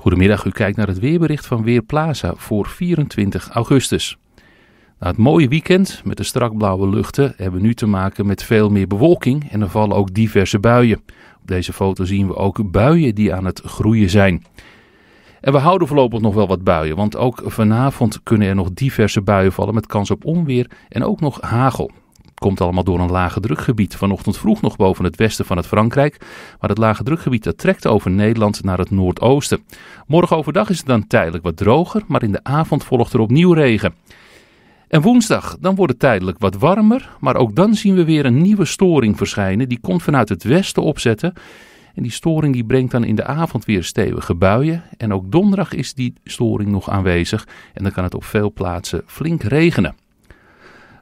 Goedemiddag, u kijkt naar het weerbericht van Weerplaza voor 24 augustus. Na het mooie weekend met de strakblauwe luchten hebben we nu te maken met veel meer bewolking en er vallen ook diverse buien. Op deze foto zien we ook buien die aan het groeien zijn. En we houden voorlopig nog wel wat buien, want ook vanavond kunnen er nog diverse buien vallen met kans op onweer en ook nog hagel komt allemaal door een lage drukgebied. Vanochtend vroeg nog boven het westen van het Frankrijk. Maar het lage drukgebied dat trekt over Nederland naar het noordoosten. Morgen overdag is het dan tijdelijk wat droger, maar in de avond volgt er opnieuw regen. En woensdag, dan wordt het tijdelijk wat warmer, maar ook dan zien we weer een nieuwe storing verschijnen. Die komt vanuit het westen opzetten. En die storing die brengt dan in de avond weer stevige buien. En ook donderdag is die storing nog aanwezig. En dan kan het op veel plaatsen flink regenen.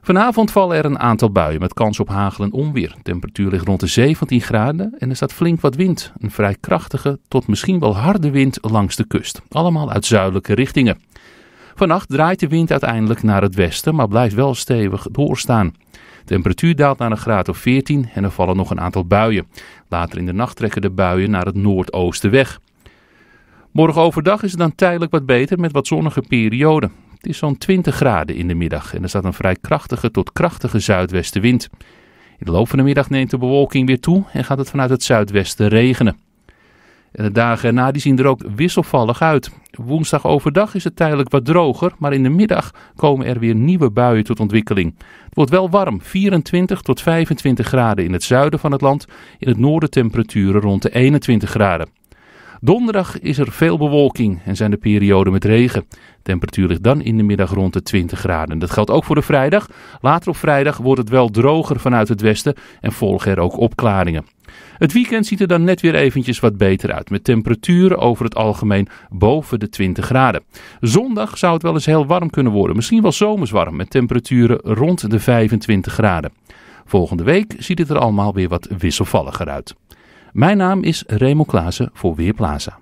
Vanavond vallen er een aantal buien met kans op hagel en onweer. De temperatuur ligt rond de 17 graden en er staat flink wat wind. Een vrij krachtige tot misschien wel harde wind langs de kust. Allemaal uit zuidelijke richtingen. Vannacht draait de wind uiteindelijk naar het westen, maar blijft wel stevig doorstaan. De temperatuur daalt naar een graad of 14 en er vallen nog een aantal buien. Later in de nacht trekken de buien naar het noordoosten weg. Morgen overdag is het dan tijdelijk wat beter met wat zonnige perioden. Het is zo'n 20 graden in de middag en er staat een vrij krachtige tot krachtige zuidwestenwind. In de loop van de middag neemt de bewolking weer toe en gaat het vanuit het zuidwesten regenen. En de dagen erna die zien er ook wisselvallig uit. Woensdag overdag is het tijdelijk wat droger, maar in de middag komen er weer nieuwe buien tot ontwikkeling. Het wordt wel warm, 24 tot 25 graden in het zuiden van het land, in het noorden temperaturen rond de 21 graden. Donderdag is er veel bewolking en zijn er perioden met regen. temperatuur ligt dan in de middag rond de 20 graden. Dat geldt ook voor de vrijdag. Later op vrijdag wordt het wel droger vanuit het westen en volgen er ook opklaringen. Het weekend ziet er dan net weer eventjes wat beter uit, met temperaturen over het algemeen boven de 20 graden. Zondag zou het wel eens heel warm kunnen worden, misschien wel zomerswarm, met temperaturen rond de 25 graden. Volgende week ziet het er allemaal weer wat wisselvalliger uit. Mijn naam is Remo Klaassen voor Weerplaza.